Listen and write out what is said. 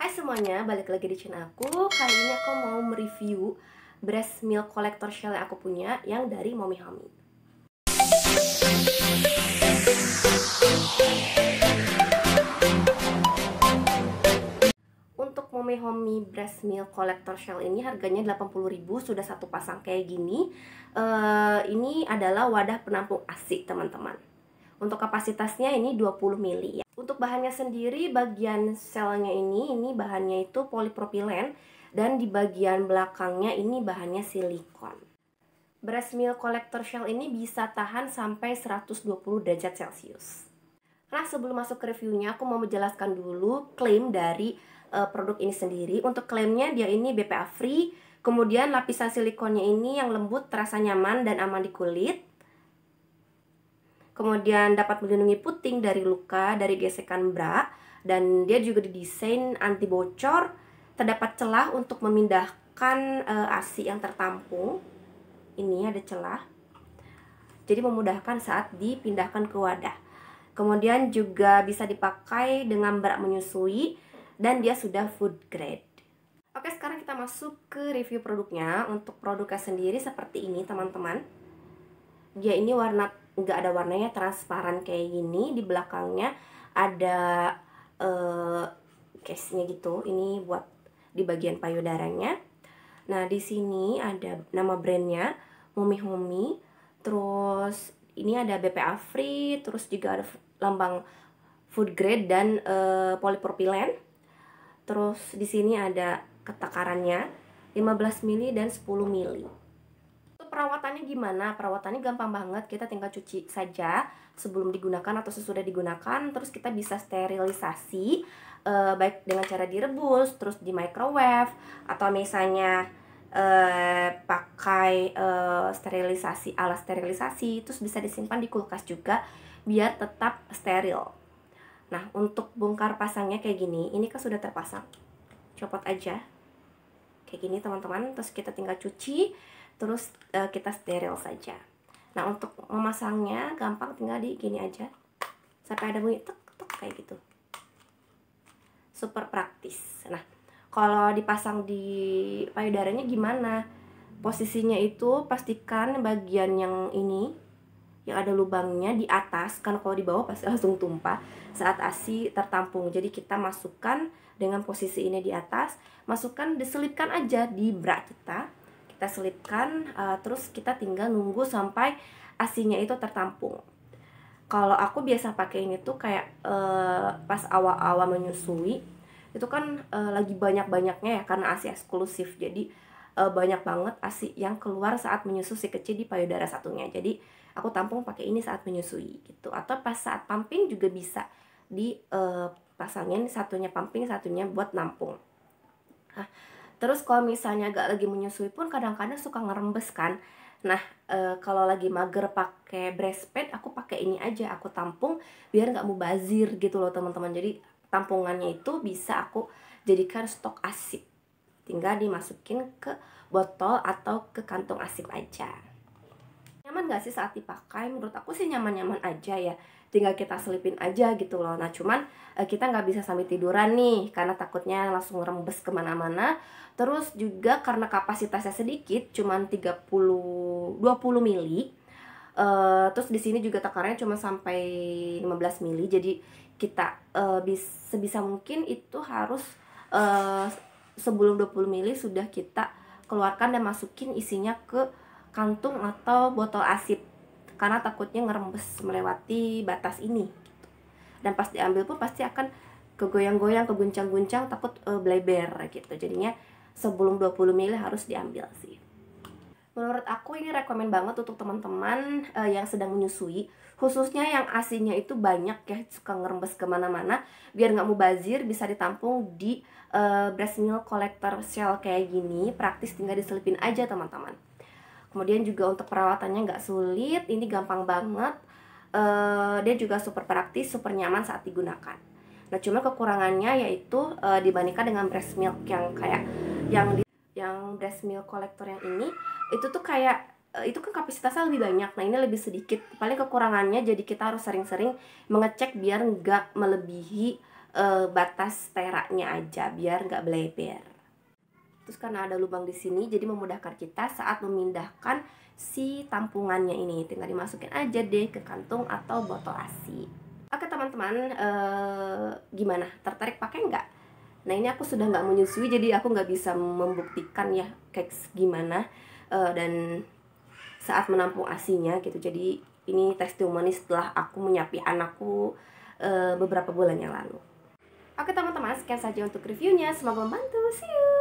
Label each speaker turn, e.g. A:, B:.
A: Hai semuanya, balik lagi di channel aku Kali ini aku mau mereview breast milk collector shell yang aku punya Yang dari Mommy Hami Untuk Mommy Homie breast milk collector shell ini harganya 80.000 sudah satu pasang kayak gini. Uh, ini adalah wadah penampung asik teman-teman. Untuk kapasitasnya ini 20 mili ya. Untuk bahannya sendiri bagian selnya ini ini bahannya itu polipropilen dan di bagian belakangnya ini bahannya silikon. Breast milk collector shell ini bisa tahan sampai 120 derajat Celcius. Nah, sebelum masuk ke reviewnya, aku mau menjelaskan dulu klaim dari uh, produk ini sendiri. Untuk klaimnya, dia ini BPA free, kemudian lapisan silikonnya ini yang lembut, terasa nyaman dan aman di kulit kemudian dapat melindungi puting dari luka dari gesekan bra dan dia juga didesain anti bocor terdapat celah untuk memindahkan e, asi yang tertampung ini ada celah jadi memudahkan saat dipindahkan ke wadah kemudian juga bisa dipakai dengan bra menyusui dan dia sudah food grade Oke sekarang kita masuk ke review produknya Untuk produknya sendiri seperti ini teman-teman Dia ini warna nggak ada warnanya transparan kayak gini di belakangnya ada uh, case-nya gitu ini buat di bagian payudaranya nah di sini ada nama brandnya Mumi mumi terus ini ada BPA free terus juga ada lambang food grade dan uh, polypropylene terus di sini ada ketakarannya 15 mili dan 10 mili perawatannya gimana? Perawatannya gampang banget, kita tinggal cuci saja sebelum digunakan atau sesudah digunakan, terus kita bisa sterilisasi eh, baik dengan cara direbus, terus di microwave atau misalnya eh, pakai eh, sterilisasi alas sterilisasi, terus bisa disimpan di kulkas juga biar tetap steril. Nah, untuk bongkar pasangnya kayak gini, ini kan sudah terpasang. Copot aja. Kayak gini, teman-teman. Terus kita tinggal cuci, terus uh, kita steril saja nah untuk memasangnya gampang tinggal di gini aja sampai ada bunyi tek tek kayak gitu super praktis nah kalau dipasang di payudaranya gimana posisinya itu pastikan bagian yang ini yang ada lubangnya di atas kan kalau di bawah pasti langsung tumpah saat asi tertampung jadi kita masukkan dengan posisi ini di atas masukkan diselipkan aja di bra kita kita selipkan uh, terus kita tinggal nunggu sampai asinya itu tertampung kalau aku biasa pakai ini tuh kayak uh, pas awal-awal menyusui itu kan uh, lagi banyak-banyaknya ya karena asi eksklusif jadi uh, banyak banget asi yang keluar saat menyusui si kecil di payudara satunya jadi aku tampung pakai ini saat menyusui gitu atau pas saat pumping juga bisa dipasangin satunya pumping satunya buat nampung nah, terus kalau misalnya gak lagi menyusui pun kadang-kadang suka ngerembes kan nah e, kalau lagi mager pakai breast pad aku pakai ini aja aku tampung biar nggak mau bazir gitu loh teman-teman jadi tampungannya itu bisa aku jadikan stok asip tinggal dimasukin ke botol atau ke kantong asip aja nyaman gak sih saat dipakai menurut aku sih nyaman-nyaman aja ya tinggal kita selipin aja gitu loh nah cuman eh, kita nggak bisa sambil tiduran nih karena takutnya langsung rembes kemana-mana terus juga karena kapasitasnya sedikit cuman 30 20 mili Uh, terus di sini juga takarannya cuma sampai 15 mili jadi kita uh, bis, sebisa mungkin itu harus uh, sebelum 20 mili sudah kita keluarkan dan masukin isinya ke kantung atau botol asip karena takutnya ngerembes melewati batas ini gitu. dan pas diambil pun pasti akan kegoyang-goyang, keguncang-guncang takut uh, bleber gitu jadinya sebelum 20 ml harus diambil sih menurut aku ini rekomen banget untuk teman-teman uh, yang sedang menyusui khususnya yang asinya itu banyak ya suka ngerembes kemana-mana biar nggak mau bazir bisa ditampung di uh, breast milk collector shell kayak gini praktis tinggal diselipin aja teman-teman kemudian juga untuk perawatannya nggak sulit ini gampang banget uh, dia juga super praktis super nyaman saat digunakan nah cuma kekurangannya yaitu uh, dibandingkan dengan breast milk yang kayak yang di, yang breast milk kolektor yang ini itu tuh kayak eh, itu kan kapasitasnya lebih banyak nah ini lebih sedikit paling kekurangannya jadi kita harus sering-sering mengecek biar nggak melebihi uh, batas teranya aja biar nggak bleber Terus karena ada lubang di sini jadi memudahkan kita saat memindahkan si tampungannya ini. Tinggal dimasukin aja deh ke kantung atau botol ASI. Oke teman-teman, eh, gimana? Tertarik pakai nggak? Nah ini aku sudah nggak menyusui jadi aku nggak bisa membuktikan ya kayak gimana eh, dan saat menampung asinya gitu. Jadi ini testimoni setelah aku menyapi anakku e, beberapa bulan yang lalu. Oke teman-teman, sekian saja untuk reviewnya. Semoga membantu. See you.